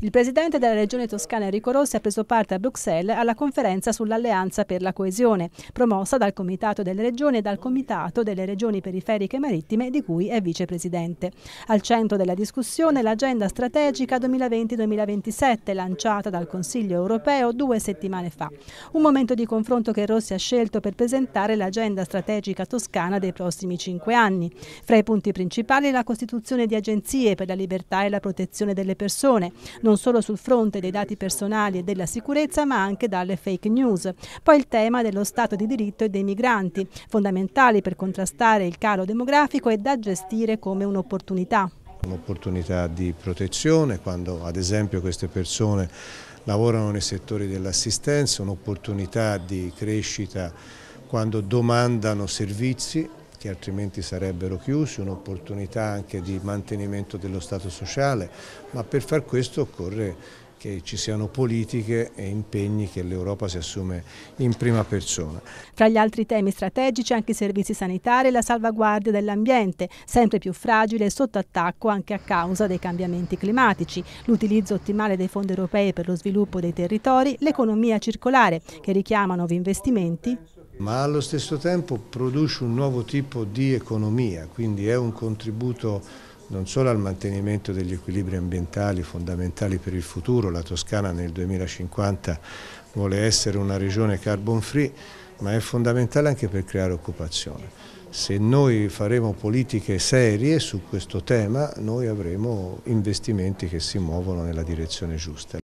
Il presidente della regione toscana Enrico Rossi ha preso parte a Bruxelles alla conferenza sull'alleanza per la coesione, promossa dal Comitato delle Regioni e dal Comitato delle Regioni Periferiche Marittime di cui è vicepresidente. Al centro della discussione l'agenda strategica 2020-2027 lanciata dal Consiglio europeo due settimane fa. Un momento di confronto che Rossi ha scelto per presentare l'agenda strategica toscana dei prossimi cinque anni. Fra i punti principali la costituzione di agenzie per la libertà e la protezione delle persone, non solo sul fronte dei dati personali e della sicurezza, ma anche dalle fake news. Poi il tema dello Stato di diritto e dei migranti, fondamentali per contrastare il calo demografico e da gestire come un'opportunità. Un'opportunità di protezione quando ad esempio queste persone lavorano nei settori dell'assistenza, un'opportunità di crescita quando domandano servizi che altrimenti sarebbero chiusi, un'opportunità anche di mantenimento dello Stato sociale, ma per far questo occorre che ci siano politiche e impegni che l'Europa si assume in prima persona. Fra gli altri temi strategici anche i servizi sanitari e la salvaguardia dell'ambiente, sempre più fragile e sotto attacco anche a causa dei cambiamenti climatici, l'utilizzo ottimale dei fondi europei per lo sviluppo dei territori, l'economia circolare che richiama nuovi investimenti ma allo stesso tempo produce un nuovo tipo di economia, quindi è un contributo non solo al mantenimento degli equilibri ambientali fondamentali per il futuro, la Toscana nel 2050 vuole essere una regione carbon free, ma è fondamentale anche per creare occupazione. Se noi faremo politiche serie su questo tema, noi avremo investimenti che si muovono nella direzione giusta.